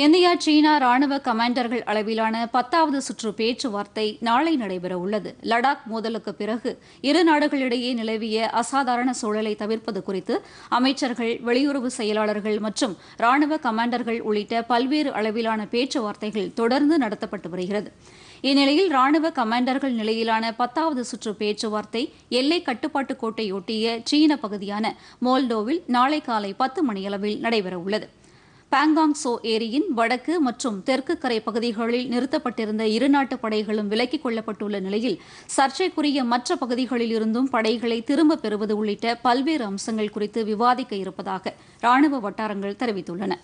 India சீனா ராணுவ கமாண்டர்கள் அளவிலான பத்தாவது சுற்று பேச்சுவார்த்தை நாளை நடைபெற உள்ளது லடாக் மோதலுக்கு பிறகு இரு நாடுகளிடையே நிலவிய அசாதாரண சூழலை தவிர்ப்பது குறித்து அமைச்சர்கள் வெளியுறவு செயலாளர்கள் மற்றும் ராணுவ கமாண்டர்கள் உள்ளிட்ட பல்வேறு அளவிலான பேச்சுவார்த்தைகள் தொடர்ந்து நடத்தப்பட்டு வருகிறது இந்நிலையில் ராணுவ கமாண்டர்கள் நிலையிலான பத்தாவது சுற்று பேச்சுவார்த்தை எல்லை கட்டுப்பாட்டு கோட்டையொட்டிய சீன பகுதியான மோல்டோவில் நாளை காலை பத்து மணியளவில் நடைபெறவுள்ளது பாங்காங் சோ ஏரியின் வடக்கு மற்றும் தெற்கு கரை பகுதிகளில் நிறுத்தப்பட்டிருந்த இருநாட்டு படைகளும் விலக்கிக் கொள்ளப்பட்டுள்ள நிலையில் சர்ச்சைக்குரிய மற்ற பகுதிகளில் இருந்தும் படைகளை திரும்பப் பெறுவது உள்ளிட்ட பல்வேறு அம்சங்கள் குறித்து விவாதிக்க இருப்பதாக ராணுவ வட்டாரங்கள் தெரிவித்துள்ளன